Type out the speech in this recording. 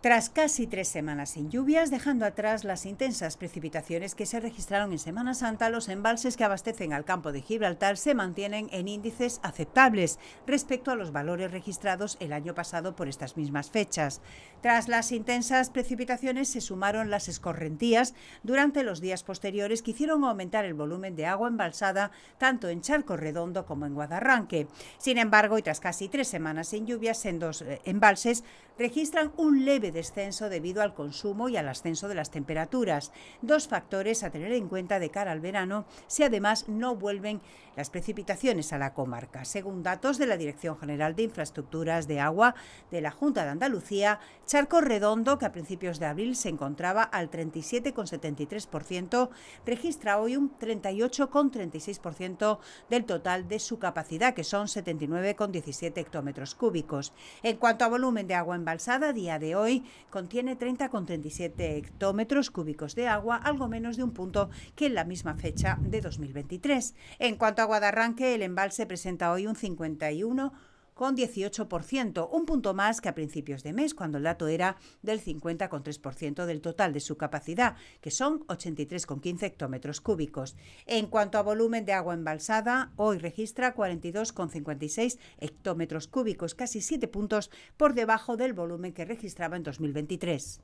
Tras casi tres semanas sin lluvias, dejando atrás las intensas precipitaciones que se registraron en Semana Santa, los embalses que abastecen al campo de Gibraltar se mantienen en índices aceptables respecto a los valores registrados el año pasado por estas mismas fechas. Tras las intensas precipitaciones se sumaron las escorrentías durante los días posteriores que hicieron aumentar el volumen de agua embalsada tanto en Charco Redondo como en Guadarranque. Sin embargo, y tras casi tres semanas sin lluvias, en dos eh, embalses registran un leve descenso debido al consumo y al ascenso de las temperaturas, dos factores a tener en cuenta de cara al verano si además no vuelven las precipitaciones a la comarca. Según datos de la Dirección General de Infraestructuras de Agua de la Junta de Andalucía, Charco Redondo, que a principios de abril se encontraba al 37,73%, registra hoy un 38,36% del total de su capacidad, que son 79,17 hectómetros cúbicos. En cuanto a volumen de agua embalsada, a día de hoy contiene 30,37 hectómetros cúbicos de agua, algo menos de un punto que en la misma fecha de 2023. En cuanto a Guadarranque, el embalse presenta hoy un 51 con 18%, un punto más que a principios de mes, cuando el dato era del 50,3% del total de su capacidad, que son 83,15 hectómetros cúbicos. En cuanto a volumen de agua embalsada, hoy registra 42,56 hectómetros cúbicos, casi siete puntos por debajo del volumen que registraba en 2023.